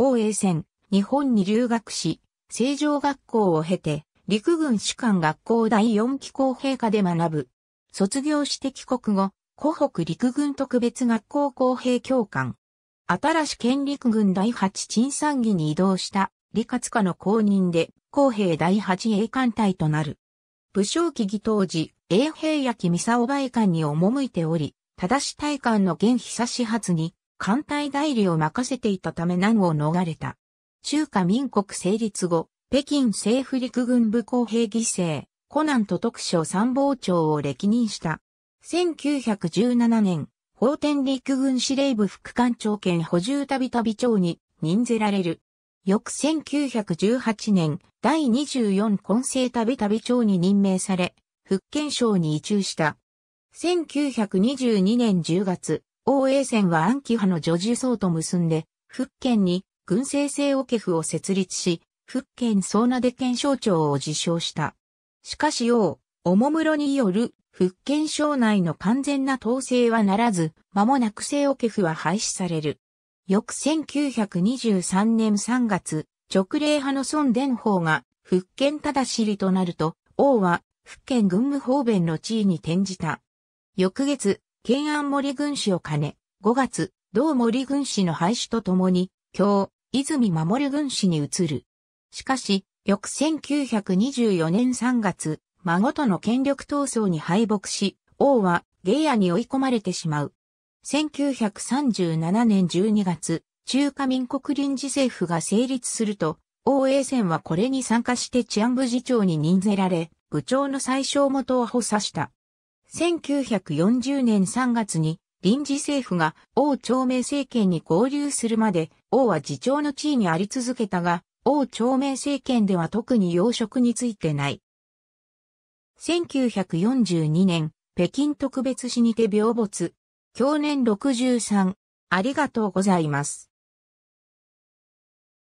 王衛戦、日本に留学し、成城学校を経て、陸軍士官学校第四期公平下で学ぶ。卒業して帰国後、湖北陸軍特別学校公平教官。新し県陸軍第八鎮山儀に移動した、李活家の後任で、公平第八栄艦隊となる。武将起義当時、栄兵焼三沢梅館に赴いており、正大官の現久始発に、艦隊代理を任せていたため難を逃れた。中華民国成立後、北京政府陸軍部公平議政、湖南都督省参謀長を歴任した。1917年、法天陸軍司令部副官長兼補充たびたび長に任ぜられる。翌1918年、第24混成たびたび長に任命され、福建省に移住した。1922年10月、王衛戦は暗記派の女児層と結んで、福建に軍政政オケ府を設立し、福建総名で県省庁を自称した。しかし王、おもむろによる福建省内の完全な統制はならず、間もなく政オケ府は廃止される。翌1923年3月、直令派の孫伝法が福建ただしりとなると、王は福建軍務方便の地位に転じた。翌月、県安森軍師を兼ね、5月、同森軍師の廃止とともに、日、泉守軍師に移る。しかし、翌1924年3月、孫との権力闘争に敗北し、王は芸野に追い込まれてしまう。1937年12月、中華民国臨時政府が成立すると、王衛戦はこれに参加して治安部次長に任ぜられ、部長の最小元を補佐した。1940年3月に臨時政府が王朝明政権に合流するまで王は次長の地位にあり続けたが、王朝明政権では特に要職についてない。1942年、北京特別市にて病没。去年63。ありがとうございます。